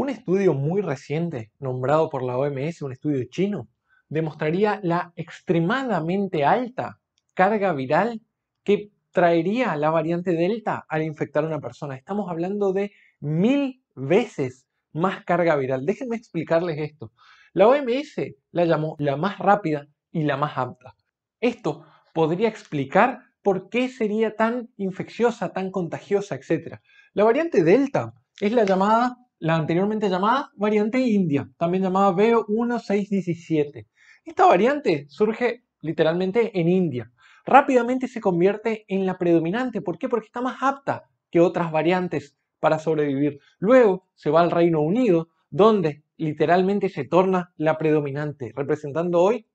Un estudio muy reciente, nombrado por la OMS, un estudio chino, demostraría la extremadamente alta carga viral que traería la variante Delta al infectar a una persona. Estamos hablando de mil veces más carga viral. Déjenme explicarles esto. La OMS la llamó la más rápida y la más apta. Esto podría explicar por qué sería tan infecciosa, tan contagiosa, etc. La variante Delta es la llamada la anteriormente llamada variante india, también llamada B1617. Esta variante surge literalmente en India. Rápidamente se convierte en la predominante. ¿Por qué? Porque está más apta que otras variantes para sobrevivir. Luego se va al Reino Unido, donde literalmente se torna la predominante, representando hoy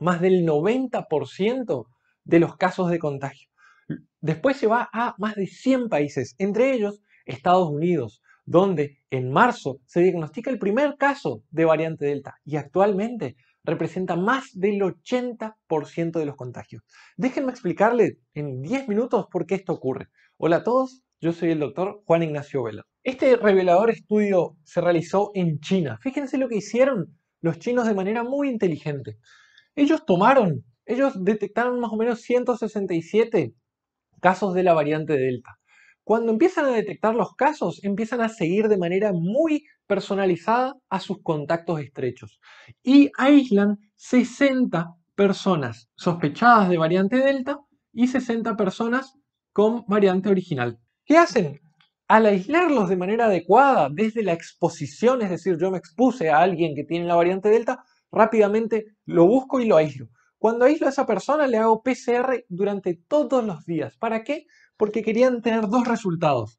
más del 90% de los casos de contagio. Después se va a más de 100 países, entre ellos Estados Unidos, donde en marzo se diagnostica el primer caso de variante Delta y actualmente representa más del 80% de los contagios. Déjenme explicarle en 10 minutos por qué esto ocurre. Hola a todos, yo soy el doctor Juan Ignacio Vela. Este revelador estudio se realizó en China. Fíjense lo que hicieron los chinos de manera muy inteligente. Ellos tomaron, ellos detectaron más o menos 167 casos de la variante Delta. Cuando empiezan a detectar los casos, empiezan a seguir de manera muy personalizada a sus contactos estrechos y aíslan 60 personas sospechadas de variante Delta y 60 personas con variante original. ¿Qué hacen? Al aislarlos de manera adecuada desde la exposición, es decir, yo me expuse a alguien que tiene la variante Delta, rápidamente lo busco y lo aíslo. Cuando aíslo a esa persona le hago PCR durante todos los días. ¿Para qué? Porque querían tener dos resultados.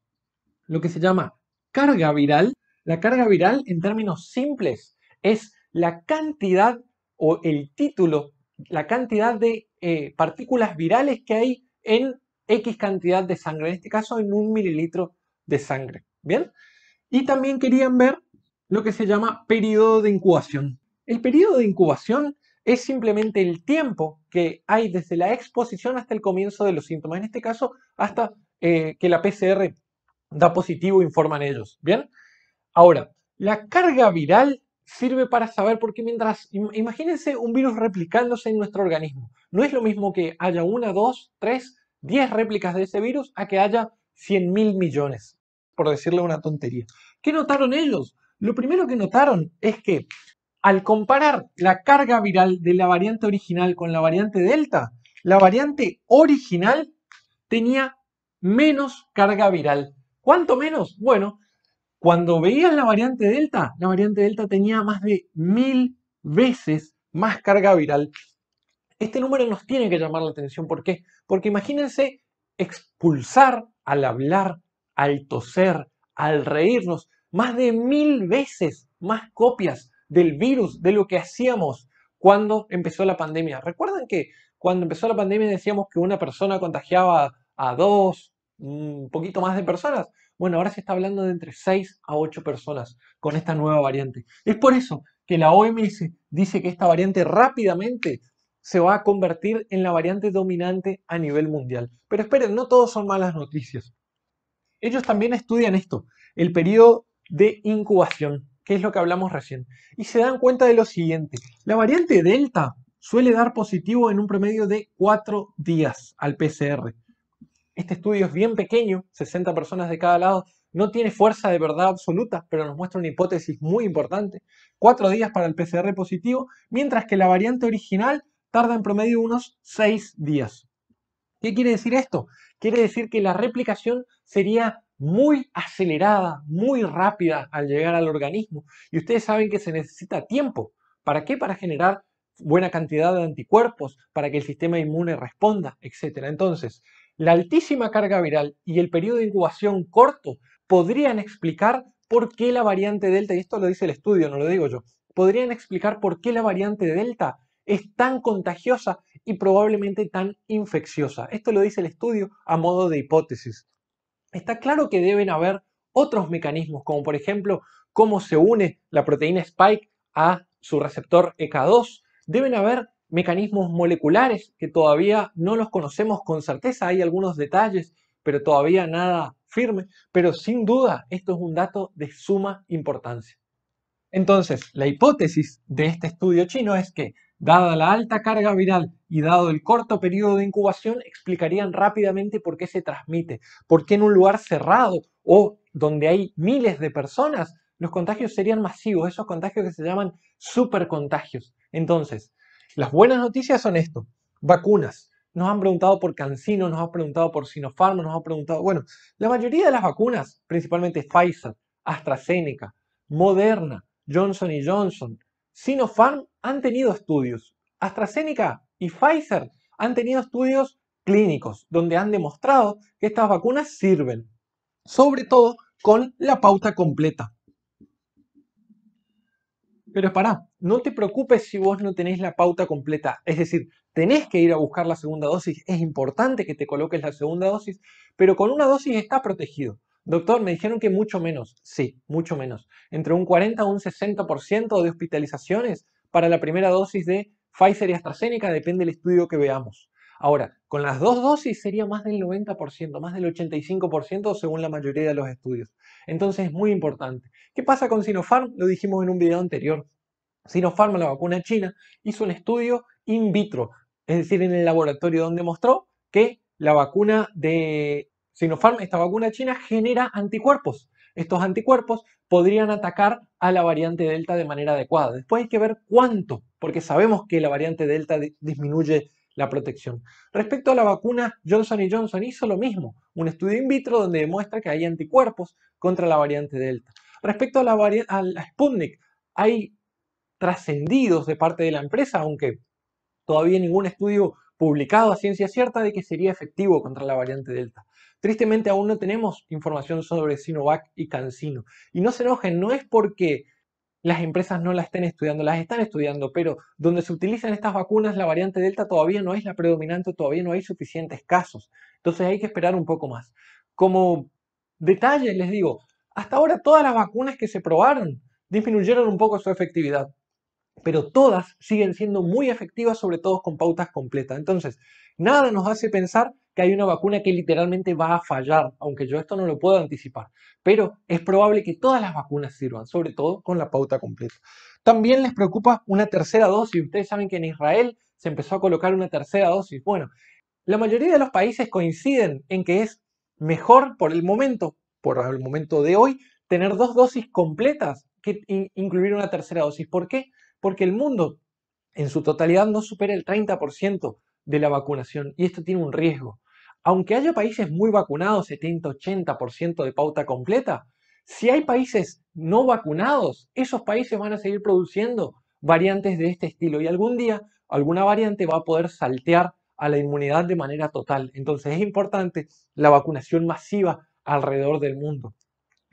Lo que se llama carga viral. La carga viral, en términos simples, es la cantidad o el título, la cantidad de eh, partículas virales que hay en X cantidad de sangre, en este caso en un mililitro de sangre. ¿Bien? Y también querían ver lo que se llama periodo de incubación. El periodo de incubación es simplemente el tiempo que hay desde la exposición hasta el comienzo de los síntomas, en este caso hasta eh, que la PCR da positivo, informan ellos. Bien, ahora, la carga viral sirve para saber, por qué. mientras, imagínense un virus replicándose en nuestro organismo, no es lo mismo que haya una, dos, tres, diez réplicas de ese virus a que haya 100 mil millones, por decirle una tontería. ¿Qué notaron ellos? Lo primero que notaron es que al comparar la carga viral de la variante original con la variante delta, la variante original tenía menos carga viral. ¿Cuánto menos? Bueno, cuando veían la variante delta, la variante delta tenía más de mil veces más carga viral. Este número nos tiene que llamar la atención. ¿Por qué? Porque imagínense expulsar al hablar, al toser, al reírnos, más de mil veces más copias del virus, de lo que hacíamos cuando empezó la pandemia. ¿Recuerdan que cuando empezó la pandemia decíamos que una persona contagiaba a dos, un poquito más de personas? Bueno, ahora se está hablando de entre 6 a 8 personas con esta nueva variante. Es por eso que la OMS dice que esta variante rápidamente se va a convertir en la variante dominante a nivel mundial. Pero esperen, no todos son malas noticias. Ellos también estudian esto, el periodo de incubación que es lo que hablamos recién, y se dan cuenta de lo siguiente. La variante Delta suele dar positivo en un promedio de 4 días al PCR. Este estudio es bien pequeño, 60 personas de cada lado, no tiene fuerza de verdad absoluta, pero nos muestra una hipótesis muy importante. Cuatro días para el PCR positivo, mientras que la variante original tarda en promedio unos seis días. ¿Qué quiere decir esto? Quiere decir que la replicación sería muy acelerada, muy rápida al llegar al organismo. Y ustedes saben que se necesita tiempo. ¿Para qué? Para generar buena cantidad de anticuerpos, para que el sistema inmune responda, etc. Entonces, la altísima carga viral y el periodo de incubación corto podrían explicar por qué la variante Delta, y esto lo dice el estudio, no lo digo yo, podrían explicar por qué la variante Delta es tan contagiosa y probablemente tan infecciosa. Esto lo dice el estudio a modo de hipótesis. Está claro que deben haber otros mecanismos, como por ejemplo cómo se une la proteína spike a su receptor EK2. Deben haber mecanismos moleculares que todavía no los conocemos con certeza, hay algunos detalles, pero todavía nada firme, pero sin duda esto es un dato de suma importancia. Entonces, la hipótesis de este estudio chino es que Dada la alta carga viral y dado el corto periodo de incubación, explicarían rápidamente por qué se transmite, por qué en un lugar cerrado o donde hay miles de personas, los contagios serían masivos, esos contagios que se llaman supercontagios. Entonces, las buenas noticias son esto, vacunas. Nos han preguntado por Cancino, nos han preguntado por Sinopharm, nos han preguntado, bueno, la mayoría de las vacunas, principalmente Pfizer, AstraZeneca, Moderna, Johnson y Johnson, Sinopharm han tenido estudios, AstraZeneca y Pfizer han tenido estudios clínicos donde han demostrado que estas vacunas sirven, sobre todo con la pauta completa. Pero pará, no te preocupes si vos no tenés la pauta completa, es decir, tenés que ir a buscar la segunda dosis, es importante que te coloques la segunda dosis, pero con una dosis está protegido. Doctor, me dijeron que mucho menos. Sí, mucho menos. Entre un 40 a un 60% de hospitalizaciones para la primera dosis de Pfizer y AstraZeneca, depende del estudio que veamos. Ahora, con las dos dosis sería más del 90%, más del 85% según la mayoría de los estudios. Entonces es muy importante. ¿Qué pasa con Sinopharm? Lo dijimos en un video anterior. Sinopharm, la vacuna china, hizo un estudio in vitro, es decir, en el laboratorio donde mostró que la vacuna de Sinopharm, esta vacuna china, genera anticuerpos. Estos anticuerpos podrían atacar a la variante Delta de manera adecuada. Después hay que ver cuánto, porque sabemos que la variante Delta disminuye la protección. Respecto a la vacuna, Johnson Johnson hizo lo mismo, un estudio in vitro donde demuestra que hay anticuerpos contra la variante Delta. Respecto a la, a la Sputnik, hay trascendidos de parte de la empresa, aunque todavía ningún estudio publicado a ciencia cierta de que sería efectivo contra la variante Delta. Tristemente aún no tenemos información sobre Sinovac y CanSino. Y no se enojen, no es porque las empresas no las estén estudiando, las están estudiando, pero donde se utilizan estas vacunas, la variante Delta todavía no es la predominante, todavía no hay suficientes casos. Entonces hay que esperar un poco más. Como detalle les digo, hasta ahora todas las vacunas que se probaron disminuyeron un poco su efectividad pero todas siguen siendo muy efectivas, sobre todo con pautas completas. Entonces, nada nos hace pensar que hay una vacuna que literalmente va a fallar, aunque yo esto no lo puedo anticipar, pero es probable que todas las vacunas sirvan, sobre todo con la pauta completa. También les preocupa una tercera dosis. Ustedes saben que en Israel se empezó a colocar una tercera dosis. Bueno, la mayoría de los países coinciden en que es mejor por el momento, por el momento de hoy, tener dos dosis completas que incluir una tercera dosis. ¿Por qué? porque el mundo en su totalidad no supera el 30% de la vacunación y esto tiene un riesgo. Aunque haya países muy vacunados, 70-80% de pauta completa, si hay países no vacunados, esos países van a seguir produciendo variantes de este estilo y algún día alguna variante va a poder saltear a la inmunidad de manera total. Entonces es importante la vacunación masiva alrededor del mundo.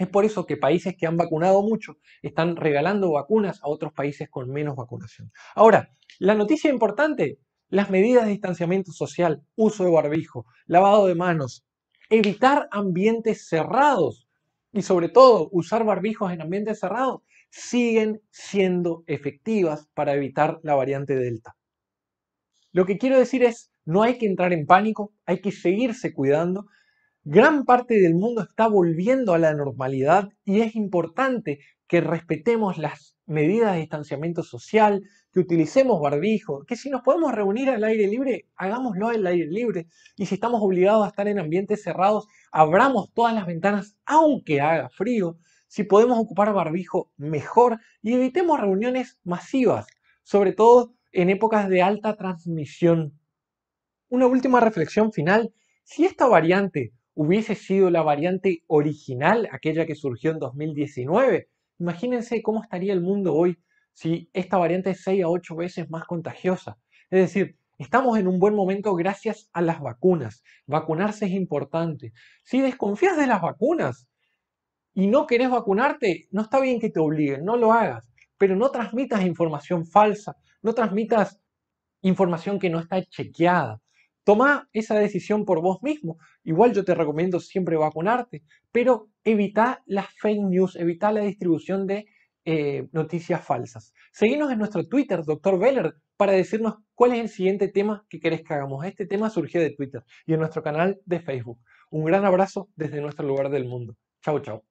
Es por eso que países que han vacunado mucho están regalando vacunas a otros países con menos vacunación. Ahora, la noticia importante, las medidas de distanciamiento social, uso de barbijo, lavado de manos, evitar ambientes cerrados y sobre todo usar barbijos en ambientes cerrados siguen siendo efectivas para evitar la variante Delta. Lo que quiero decir es, no hay que entrar en pánico, hay que seguirse cuidando, Gran parte del mundo está volviendo a la normalidad y es importante que respetemos las medidas de distanciamiento social, que utilicemos barbijo, que si nos podemos reunir al aire libre, hagámoslo al aire libre. Y si estamos obligados a estar en ambientes cerrados, abramos todas las ventanas aunque haga frío. Si podemos ocupar barbijo, mejor. Y evitemos reuniones masivas, sobre todo en épocas de alta transmisión. Una última reflexión final. Si esta variante hubiese sido la variante original, aquella que surgió en 2019, imagínense cómo estaría el mundo hoy si esta variante es 6 a 8 veces más contagiosa. Es decir, estamos en un buen momento gracias a las vacunas. Vacunarse es importante. Si desconfías de las vacunas y no querés vacunarte, no está bien que te obliguen, no lo hagas, pero no transmitas información falsa, no transmitas información que no está chequeada. Toma esa decisión por vos mismo. Igual yo te recomiendo siempre vacunarte, pero evita las fake news, evita la distribución de eh, noticias falsas. Seguimos en nuestro Twitter, doctor Veller, para decirnos cuál es el siguiente tema que querés que hagamos. Este tema surgió de Twitter y en nuestro canal de Facebook. Un gran abrazo desde nuestro lugar del mundo. Chao, chao.